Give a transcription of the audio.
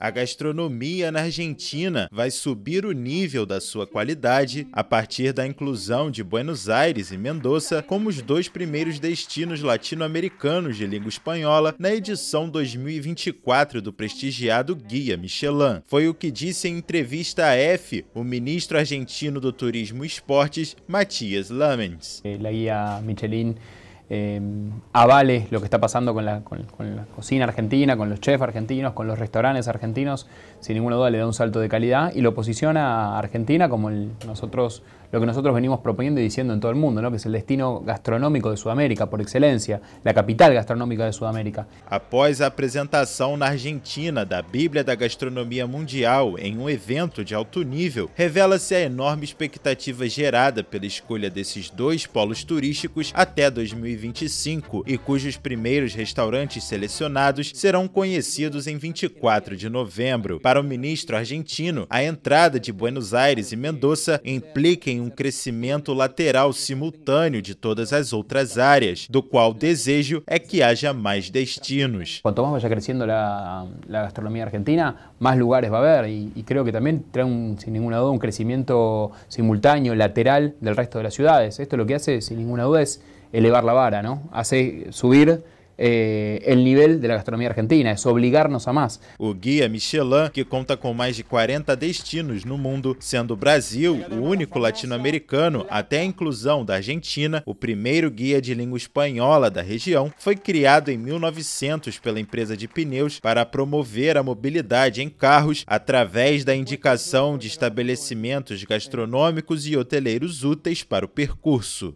A gastronomia na Argentina vai subir o nível da sua qualidade a partir da inclusão de Buenos Aires e Mendoza como os dois primeiros destinos latino-americanos de língua espanhola na edição 2024 do prestigiado Guia Michelin. Foi o que disse em entrevista à F o ministro argentino do Turismo e Esportes, Matias Lamens. É, Michelin eh, avale lo que está pasando con la, cocina argentina, con los chefs argentinos, con los restaurantes argentinos, sin ninguna duda le da un salto de calidad y lo posiciona a Argentina como nosotros lo que nosotros venimos proponiendo y diciendo en todo el mundo, ¿no? que es el destino gastronômico de Sudamérica, por excelência, a capital gastronômica de Sudamérica. Após a apresentação na Argentina da Bíblia da Gastronomia Mundial em um evento de alto nível, revela-se a enorme expectativa gerada pela escolha desses dois polos turísticos até 2025 e cujos primeiros restaurantes selecionados serão conhecidos em 24 de novembro. Para o ministro argentino, a entrada de Buenos Aires e Mendoza implica em tem um crescimento lateral simultâneo de todas as outras áreas, do qual o desejo é que haja mais destinos. Quanto mais vaya crescendo a gastronomia argentina, mais lugares vai haver e, e que também traz sem nenhuma dúvida, um crescimento simultâneo, lateral, do resto das cidades. Esto o que hace, sem nenhuma dúvida, é elevar a vara, não hace subir eh, el nivel de la gastronomía argentina, es obligarnos a más. O guia Michelin, que conta com mais de 40 destinos no mundo, sendo o Brasil o único latino-americano até a inclusão da Argentina, o primeiro guia de língua espanhola da região, foi criado em 1900 pela empresa de pneus para promover a mobilidade em carros através da indicação de estabelecimentos gastronômicos e hoteleiros úteis para o percurso.